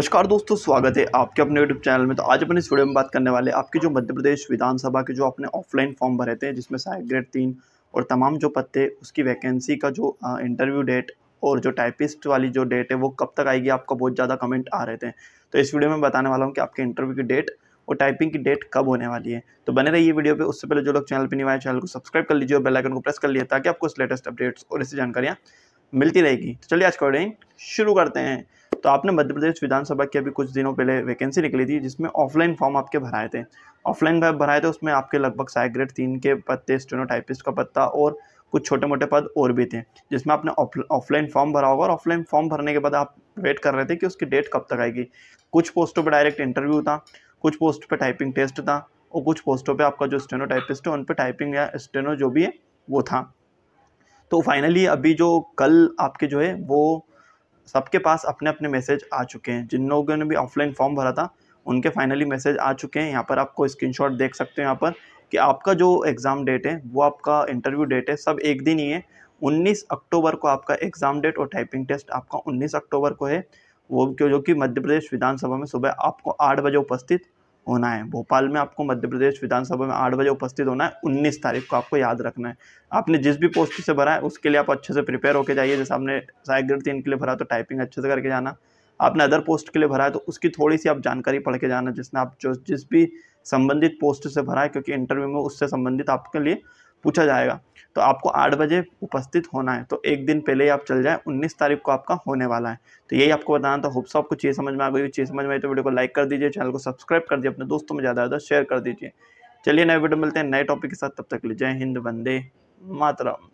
नमस्कार दोस्तों स्वागत है आपके अपने यूट्यूब चैनल में तो आज अपने इस वीडियो में बात करने वाले आपके जो मध्य प्रदेश विधानसभा के जो अपने ऑफलाइन फॉर्म भरे थे जिसमें सहायक ग्रेड तीन और तमाम जो पत्ते उसकी वैकेंसी का जो इंटरव्यू डेट और जो टाइपिस्ट वाली जो डेट है वो कब तक आएगी आपका बहुत ज़्यादा कमेंट आ रहे थे तो इस वीडियो में बताने वाला हूँ कि आपके इंटरव्यू की डेट और टाइपिंग की डेट कब होने वाली है तो बने रहिए वीडियो पे उससे पहले जो लोग चैनल पर नहीं आए चैनल को सब्सक्राइब कर लीजिए और बेलाइकन को प्रेस कर लिया ताकि आपको लेटेस्ट अपडेट्स और इससे जानकारियाँ मिलती रहेगी तो चलिए आज का शुरू करते हैं तो आपने मध्य प्रदेश विधानसभा की अभी कुछ दिनों पहले वैकेंसी निकली थी जिसमें ऑफलाइन फॉर्म आपके भराए थे ऑफलाइन भराए थे उसमें आपके लगभग साइड ग्रेड तीन के पत्ते स्टेनोटाइपिस्ट का पत्ता और कुछ छोटे मोटे पद और भी थे जिसमें आपने ऑफलाइन फॉर्म भरा होगा और ऑफलाइन फॉर्म भरने के बाद आप वेट कर रहे थे कि उसकी डेट कब तक आएगी कुछ पोस्टों पर डायरेक्ट इंटरव्यू था कुछ पोस्ट पर टाइपिंग टेस्ट था और कुछ पोस्टों पर आपका जो स्टेनो टाइपिस्ट है उन पर टाइपिंग या स्टेनो जो भी है वो था तो फाइनली अभी जो कल आपके जो है वो सबके पास अपने अपने मैसेज आ चुके हैं जिन लोगों ने भी ऑफलाइन फॉर्म भरा था उनके फाइनली मैसेज आ चुके हैं यहाँ पर आपको स्क्रीनशॉट देख सकते हो यहाँ पर कि आपका जो एग्ज़ाम डेट है वो आपका इंटरव्यू डेट है सब एक दिन ही है 19 अक्टूबर को आपका एग्ज़ाम डेट और टाइपिंग टेस्ट आपका 19 अक्टूबर को है वो जो कि मध्य प्रदेश विधानसभा में सुबह आपको आठ बजे उपस्थित होना है भोपाल में आपको मध्य प्रदेश विधानसभा में आठ बजे उपस्थित होना है उन्नीस तारीख को आपको याद रखना है आपने जिस भी पोस्ट से भरा है उसके लिए आप अच्छे से प्रिपेयर होकर जाइए जैसे आपने साइक ग्रेड तीन के लिए भरा तो टाइपिंग अच्छे से करके जाना आपने अदर पोस्ट के लिए भरा है तो उसकी थोड़ी सी आप जानकारी पढ़ के जाना जिसने आप जो जिस भी संबंधित पोस्ट से भरा है क्योंकि इंटरव्यू में उससे संबंधित आपके लिए पूछा जाएगा तो आपको आठ बजे उपस्थित होना है तो एक दिन पहले ही आप चल जाए उन्नीस तारीख को आपका होने वाला है तो यही आपको बताना था होप्स आपको चीज़ समझ में आ गई चीज़ समझ में आई तो वीडियो को लाइक कर दीजिए चैनल को सब्सक्राइब कर दीजिए अपने दोस्तों में ज़्यादा ज़्यादा शेयर कर दीजिए चलिए नए वीडियो मिलते हैं नए टॉपिक के साथ तब तक ले जय हिंद वंदे मातरम